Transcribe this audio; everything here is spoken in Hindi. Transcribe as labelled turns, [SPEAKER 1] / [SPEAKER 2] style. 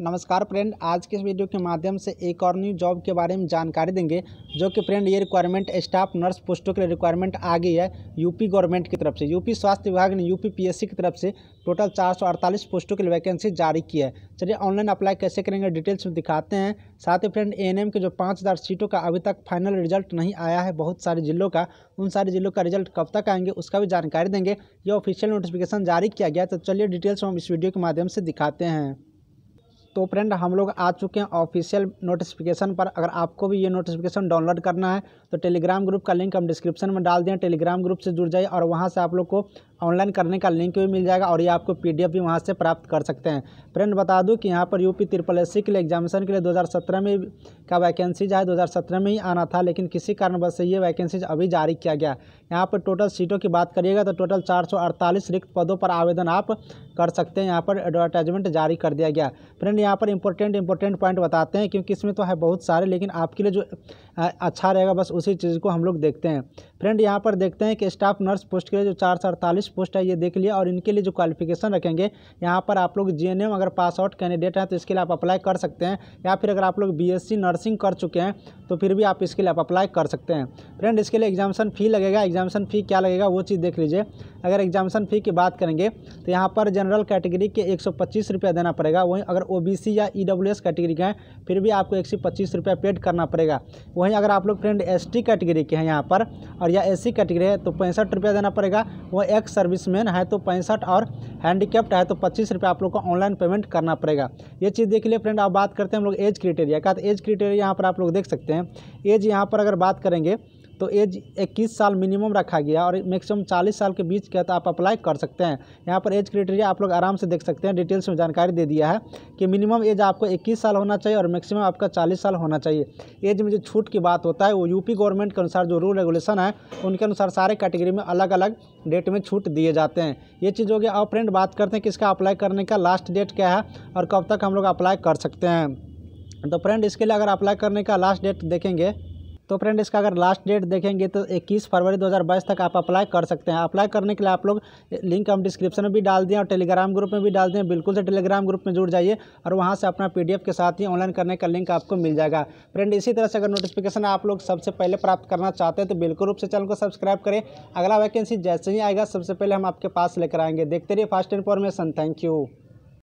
[SPEAKER 1] नमस्कार फ्रेंड आज के इस वीडियो के माध्यम से एक और न्यू जॉब के बारे में जानकारी देंगे जो कि फ्रेंड ये रिक्वायरमेंट स्टाफ नर्स पोस्टों के लिए रिक्वायरमेंट आ गई है यूपी गवर्नमेंट की तरफ से यूपी स्वास्थ्य विभाग ने यूपी पीएससी की तरफ से टोटल 448 पोस्टों के लिए वैकेंसी जारी की है चलिए ऑनलाइन अप्लाई कैसे करेंगे डिटेल्स में दिखाते हैं साथ ही फ्रेंड ए के जो पाँच सीटों का अभी तक फाइनल रिजल्ट नहीं आया है बहुत सारे जिलों का उन सारे जिलों का रिजल्ट कब तक आएंगे उसका भी जानकारी देंगे ये ऑफिशियल नोटिफिकेशन जारी किया गया तो चलिए डिटेल्स हम इस वीडियो के माध्यम से दिखाते हैं तो फ्रेंड हम लोग आ चुके हैं ऑफिशियल नोटिफिकेशन पर अगर आपको भी ये नोटिफिकेशन डाउनलोड करना है तो टेलीग्राम ग्रुप का लिंक हम डिस्क्रिप्शन में डाल दें टेलीग्राम ग्रुप से जुड़ जाइए और वहाँ से आप लोग को ऑनलाइन करने का लिंक भी मिल जाएगा और ये आपको पीडीएफ भी वहाँ से प्राप्त कर सकते हैं फ्रेंड बता दूँ कि यहाँ पर पी त्रिपल एस के लिए एग्जामिशन के लिए दो में का वैकेंसी जो है 2017 में ही आना था लेकिन किसी कारणवश से ये वैकेंसीज अभी जारी किया गया यहाँ पर टोटल सीटों की बात करिएगा तो टोटल चार रिक्त पदों पर आवेदन आप कर सकते हैं यहाँ पर एडवर्टाइजमेंट जारी कर दिया गया फ्रेंड यहाँ पर इंपॉर्टेंट इंपॉर्टेंट पॉइंट बताते हैं क्योंकि इसमें तो है बहुत सारे लेकिन आपके लिए जो अच्छा रहेगा बस उसी चीज़ को हम लोग देखते हैं फ्रेंड यहाँ पर देखते हैं कि स्टाफ नर्स पोस्ट के लिए जो चार सौ अड़तालीस पोस्ट है ये देख लिया और इनके लिए जो क्वालिफिकेशन रखेंगे यहाँ पर आप लोग जी अगर पास आउट कैंडिडेट हैं तो इसके लिए आप अप्लाई कर सकते हैं या फिर अगर आप लोग बी नर्सिंग कर चुके हैं तो फिर भी आप इसके लिए आप अप्लाई कर सकते हैं फ्रेंड इसके लिए एग्जामेशन फ़ी लगेगा एग्जामेशन फ़ी क्या लगेगा वो चीज़ देख लीजिए अगर एग्जामेशन फ़ी की बात करेंगे तो यहाँ पर जनरल कैटेगरी के एक सौ देना पड़ेगा वहीं अगर ओ या ई e कैटेगरी के हैं फिर भी आपको एक सौ पेड करना पड़ेगा वहीं अगर आप लोग फ्रेंड एस कैटेगरी के हैं यहाँ पर और या एस कैटेगरी है तो पैंसठ रुपया देना पड़ेगा वहीं एक्स सर्विसमैन है तो पैंसठ और हैंडीकेप्ट है तो पच्चीस आप लोग को ऑनलाइन पेमेंट करना पड़ेगा ये चीज़ देख लिए फ्रेंड आप बात करते हैं हम लोग एज क्रिटेरिया का तो एज क्रिटेरिया यहाँ पर आप लोग देख सकते हैं एज यहाँ पर अगर बात करेंगे तो एज इक्कीस साल मिनिमम रखा गया और मैक्सिमम चालीस साल के बीच के तो आप अप्लाई कर सकते हैं यहाँ पर एज क्राइटेरिया आप लोग आराम से देख सकते हैं डिटेल्स में जानकारी दे दिया है कि मिनिमम एज आपको इक्कीस साल होना चाहिए और मैक्सिमम आपका चालीस साल होना चाहिए एज में जो छूट की बात होता है वो यूपी गवर्नमेंट के अनुसार जो रूल रेगुलेशन है उनके अनुसार सारे कैटेगरी में अलग अलग डेट में छूट दिए जाते हैं ये चीज़ हो गया और फ्रेंड बात करते हैं कि इसका अप्लाई करने का लास्ट डेट क्या है और कब तक हम लोग अप्लाई कर सकते हैं तो फ्रेंड इसके लिए अगर अप्लाई करने का लास्ट डेट देखेंगे तो फ्रेंड इसका अगर लास्ट डेट देखेंगे तो 21 फरवरी 2022 तक आप अप्लाई कर सकते हैं अप्लाई करने के लिए आप लोग लिंक हम डिस्क्रिप्शन में भी डाल दें और टेलीग्राम ग्रुप में भी डाल दें बिल्कुल से टेलीग्राम ग्रुप में जुड़ जाइए और वहाँ से अपना पी के साथ ही ऑनलाइन करने का लिंक आपको मिल जाएगा फ्रेंड इसी तरह से अगर नोटिफिकेशन आप लोग सबसे पहले प्राप्त करना चाहते हैं तो बिल्कुल रूप से चैनल को सब्सक्राइब करें अगला वैकेंसी जैसे ही आएगा सबसे पहले हम आपके पास लेकर आएंगे देखते रहिए फास्ट इन्फॉर्मेशन थैंक यू